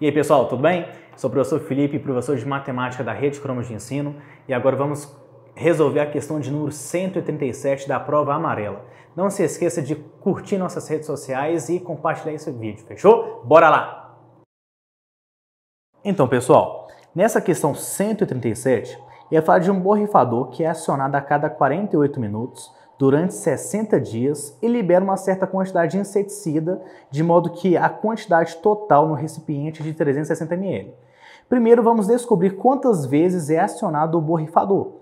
E aí pessoal, tudo bem? Sou o professor Felipe, professor de matemática da Rede Cromos de Ensino e agora vamos resolver a questão de número 137 da prova amarela. Não se esqueça de curtir nossas redes sociais e compartilhar esse vídeo, fechou? Bora lá! Então pessoal, nessa questão 137 ia falar de um borrifador que é acionado a cada 48 minutos durante 60 dias e libera uma certa quantidade de inseticida, de modo que a quantidade total no recipiente é de 360 ml. Primeiro vamos descobrir quantas vezes é acionado o borrifador,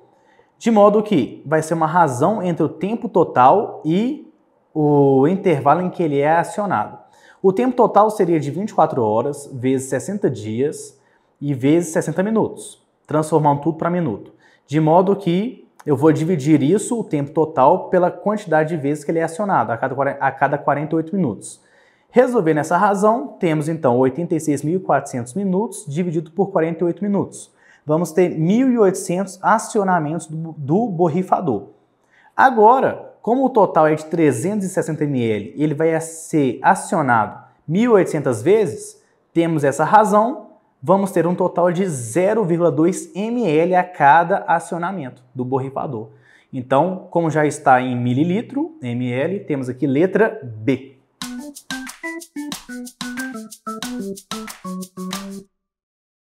de modo que vai ser uma razão entre o tempo total e o intervalo em que ele é acionado. O tempo total seria de 24 horas vezes 60 dias e vezes 60 minutos, transformando tudo para minuto, de modo que eu vou dividir isso, o tempo total, pela quantidade de vezes que ele é acionado, a cada, a cada 48 minutos. Resolvendo essa razão, temos então 86.400 minutos dividido por 48 minutos. Vamos ter 1.800 acionamentos do, do borrifador. Agora, como o total é de 360 ml, ele vai ser acionado 1.800 vezes, temos essa razão, vamos ter um total de 0,2 ml a cada acionamento do borrifador. Então, como já está em mililitro, ml, temos aqui letra B.